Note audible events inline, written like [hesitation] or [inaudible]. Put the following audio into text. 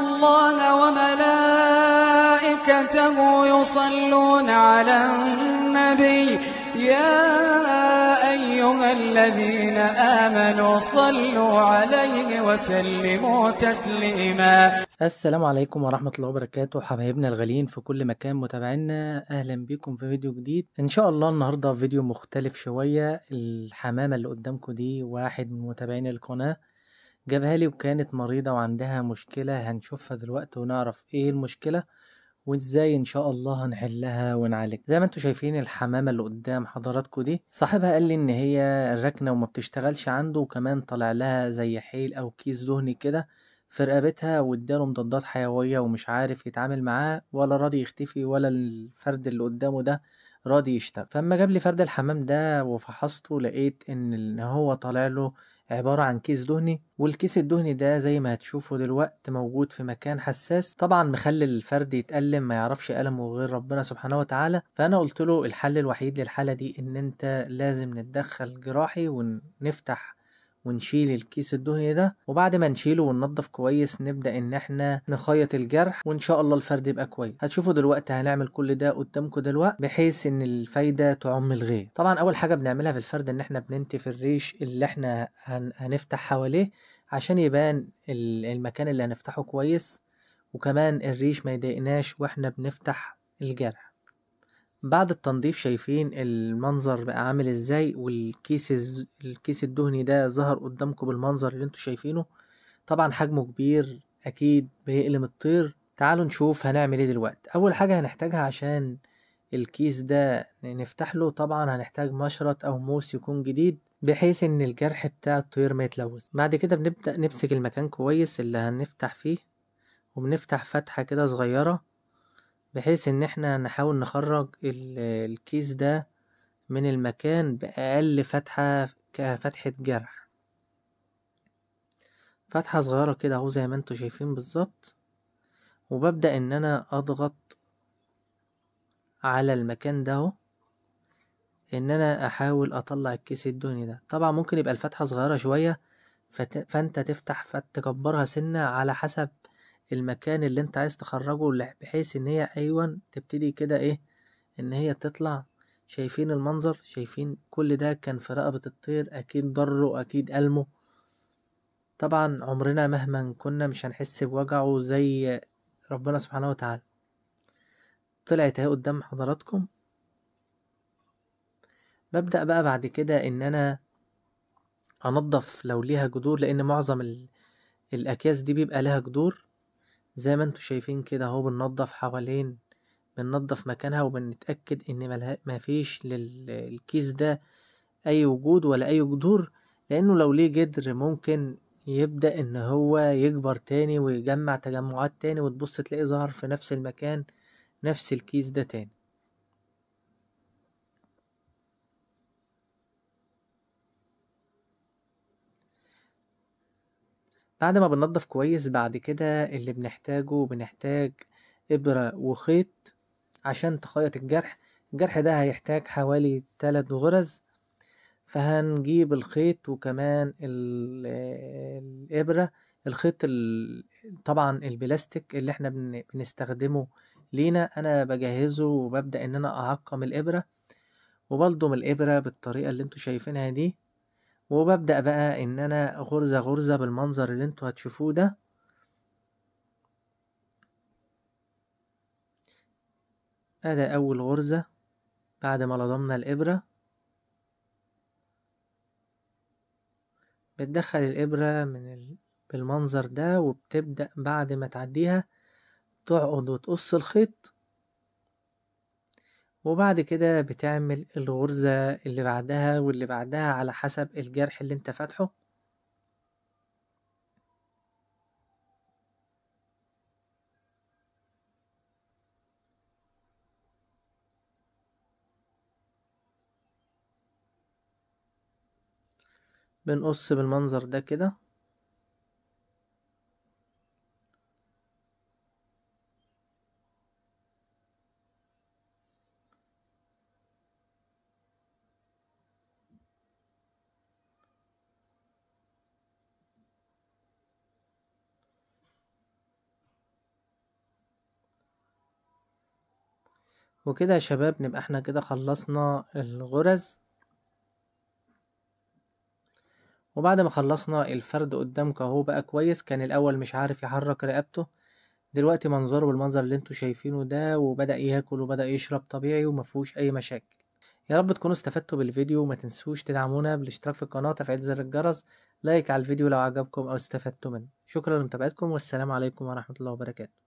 الله وملائكته يصلون على النبي يا أيها الذين آمنوا صلوا عليه وسلموا تسليما السلام عليكم ورحمة الله وبركاته حبايبنا الغاليين في كل مكان متابعينا أهلا بكم في فيديو جديد إن شاء الله النهاردة فيديو مختلف شوية الحمامة اللي قدامكم دي واحد من متابعين القناة جابها لي وكانت مريضة وعندها مشكلة هنشوفها دلوقتي ونعرف ايه المشكلة وازاي ان شاء الله هنحلها ونعالج زي ما انتم شايفين الحمامة اللي قدام حضراتكم دي صاحبها قال لي ان هي راكنة وما بتشتغلش عنده وكمان طلع لها زي حيل او كيس دهني كده في رقبتها واداله مضادات حيوية ومش عارف يتعامل معاه ولا راضي يختفي ولا الفرد اللي قدامه ده راضي يشتغل فاما جاب لي فرد الحمام ده وفحصته لقيت ان هو طالع له عبارة عن كيس دهني والكيس الدهني ده زي ما هتشوفه دلوقت موجود في مكان حساس طبعا مخلي الفرد يتألم ما يعرفش ألمه غير ربنا سبحانه وتعالى فأنا قلت له الحل الوحيد للحالة دي إن أنت لازم نتدخل جراحي ونفتح ونشيل الكيس الدهني ده وبعد ما نشيله وننضف كويس نبدا ان احنا نخيط الجرح وان شاء الله الفرد يبقى كويس هتشوفوا دلوقتي هنعمل كل ده قدامكم دلوقتي بحيث ان الفايده تعم الغير طبعا اول حاجه بنعملها في الفرد ان احنا بننتف الريش اللي احنا هنفتح حواليه عشان يبان المكان اللي هنفتحه كويس وكمان الريش ما يضايقناش واحنا بنفتح الجرح بعد التنظيف شايفين المنظر بقى عامل ازاي والكيس الكيس الدهني ده ظهر قدامكم بالمنظر اللي انتوا شايفينه طبعا حجمه كبير اكيد بيقلم الطير تعالوا نشوف هنعمل ايه دلوقتي اول حاجة هنحتاجها عشان الكيس ده نفتح له طبعا هنحتاج مشرط او موس يكون جديد بحيث ان الجرح بتاع الطير ما يتلوث بعد كده بنبدأ نمسك المكان كويس اللي هنفتح فيه وبنفتح فتحة كده صغيرة بحيث ان احنا نحاول نخرج الكيس ده من المكان بأقل فتحة كفتحة جرح فتحة صغيرة كده اهو زي ما انتوا شايفين بالظبط وببدأ ان انا اضغط على المكان ده اهو ان انا احاول اطلع الكيس الدهني ده طبعا ممكن يبقى الفتحة صغيرة شوية فانت تفتح فتكبرها سنة على حسب المكان اللي انت عايز تخرجه بحيث ان هي ايوه تبتدي كده ايه ان هي تطلع شايفين المنظر شايفين كل ده كان في رقبة الطير اكيد ضره اكيد ألمه طبعا عمرنا مهما كنا مش هنحس بوجعه زي ربنا سبحانه وتعالى طلعت اهي قدام حضراتكم ببدأ بقى بعد كده ان انا انضف لو ليها جذور لان معظم الاكياس دي بيبقى لها جذور زي ما انتوا شايفين كده اهو بننضف حوالين بننضف مكانها وبنتأكد ان مفيش للكيس ده اي وجود ولا اي جذور لانه لو ليه جدر ممكن يبدأ ان هو يكبر تاني ويجمع تجمعات تاني وتبص تلاقيه ظهر في نفس المكان نفس الكيس ده تاني بعد ما بننضف كويس بعد كده اللي بنحتاجه بنحتاج إبرة وخيط عشان تخيط الجرح الجرح ده هيحتاج حوالي تلات غرز فهنجيب الخيط وكمان [hesitation] الإبرة الخيط [hesitation] طبعا البلاستيك اللي احنا [hesitation] بنستخدمه لينا أنا بجهزه وببدأ إن أنا أعقم الإبرة وبلضم الإبرة بالطريقة اللي انتوا شايفينها دي وببدأ بقى ان انا غرزة غرزة بالمنظر اللي انتوا هتشوفوه ده ادي اول غرزة بعد ما لضمنا الابرة بتدخل الابرة من ال... بالمنظر ده وبتبدأ بعد ما تعديها تقعد وتقص الخيط وبعد كده بتعمل الغرزة اللي بعدها واللي بعدها على حسب الجرح اللي انت فاتحه بنقص بالمنظر ده كده وكده يا شباب نبقى احنا كده خلصنا الغرز وبعد ما خلصنا الفرد قدامك اهو بقى كويس كان الاول مش عارف يحرك رقبته دلوقتي منظره بالمنظر اللي انتوا شايفينه ده وبدأ ياكل وبدأ يشرب طبيعي ومفهوش اي مشاكل يا رب تكونوا استفدتوا بالفيديو وما تنسوش تدعمونا بالاشتراك في القناة وتفعيل زر الجرس لايك على الفيديو لو عجبكم او استفدتوا منه شكرا لمتابعتكم والسلام عليكم ورحمة الله وبركاته